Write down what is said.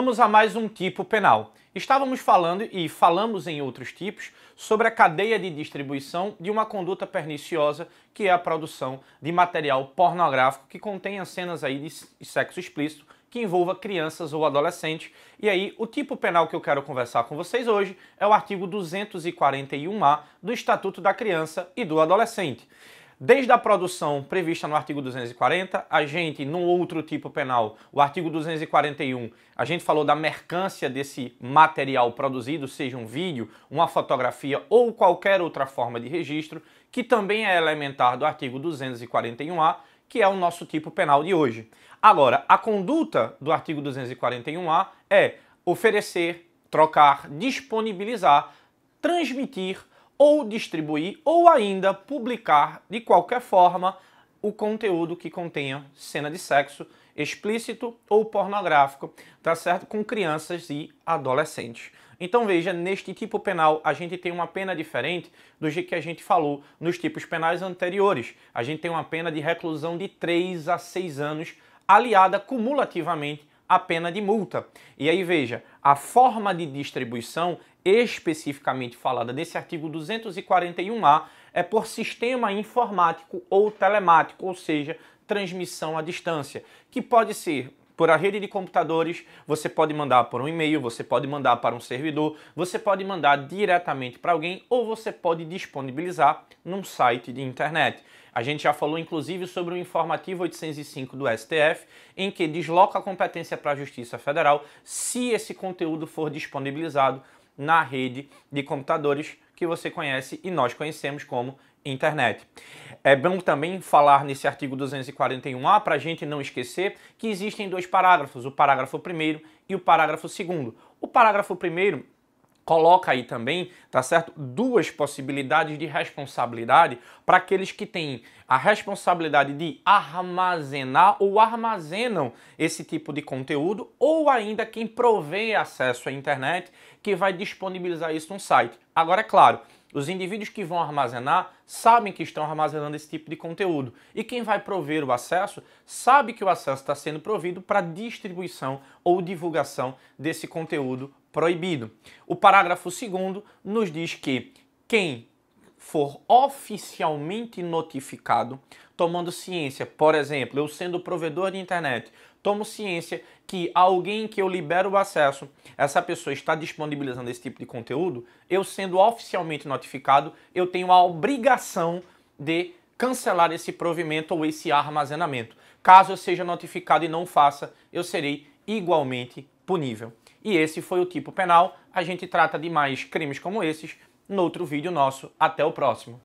Vamos a mais um tipo penal. Estávamos falando e falamos em outros tipos sobre a cadeia de distribuição de uma conduta perniciosa, que é a produção de material pornográfico que contenha cenas aí de sexo explícito que envolva crianças ou adolescentes. E aí, o tipo penal que eu quero conversar com vocês hoje é o artigo 241A do Estatuto da Criança e do Adolescente. Desde a produção prevista no artigo 240, a gente, num outro tipo penal, o artigo 241, a gente falou da mercância desse material produzido, seja um vídeo, uma fotografia ou qualquer outra forma de registro, que também é elementar do artigo 241A, que é o nosso tipo penal de hoje. Agora, a conduta do artigo 241A é oferecer, trocar, disponibilizar, transmitir ou distribuir ou ainda publicar de qualquer forma o conteúdo que contenha cena de sexo explícito ou pornográfico, tá certo? Com crianças e adolescentes. Então veja, neste tipo penal a gente tem uma pena diferente do que a gente falou nos tipos penais anteriores. A gente tem uma pena de reclusão de 3 a 6 anos, aliada cumulativamente à pena de multa. E aí veja, a forma de distribuição especificamente falada nesse artigo 241A é por sistema informático ou telemático, ou seja, transmissão à distância, que pode ser por a rede de computadores, você pode mandar por um e-mail, você pode mandar para um servidor, você pode mandar diretamente para alguém ou você pode disponibilizar num site de internet. A gente já falou inclusive sobre o informativo 805 do STF, em que desloca a competência para a Justiça Federal se esse conteúdo for disponibilizado na rede de computadores que você conhece e nós conhecemos como internet. É bom também falar nesse artigo 241A para a gente não esquecer que existem dois parágrafos, o parágrafo primeiro e o parágrafo segundo. O parágrafo primeiro coloca aí também, tá certo? Duas possibilidades de responsabilidade para aqueles que têm a responsabilidade de armazenar ou armazenam esse tipo de conteúdo, ou ainda quem provê acesso à internet que vai disponibilizar isso no site. Agora, é claro, os indivíduos que vão armazenar sabem que estão armazenando esse tipo de conteúdo. E quem vai prover o acesso sabe que o acesso está sendo provido para distribuição ou divulgação desse conteúdo proibido. O parágrafo 2 nos diz que quem for oficialmente notificado, tomando ciência, por exemplo, eu sendo provedor de internet, tomo ciência que alguém que eu libero o acesso, essa pessoa está disponibilizando esse tipo de conteúdo, eu sendo oficialmente notificado, eu tenho a obrigação de cancelar esse provimento ou esse armazenamento. Caso eu seja notificado e não faça, eu serei igualmente punível. E esse foi o tipo penal. A gente trata de mais crimes como esses noutro vídeo nosso. Até o próximo!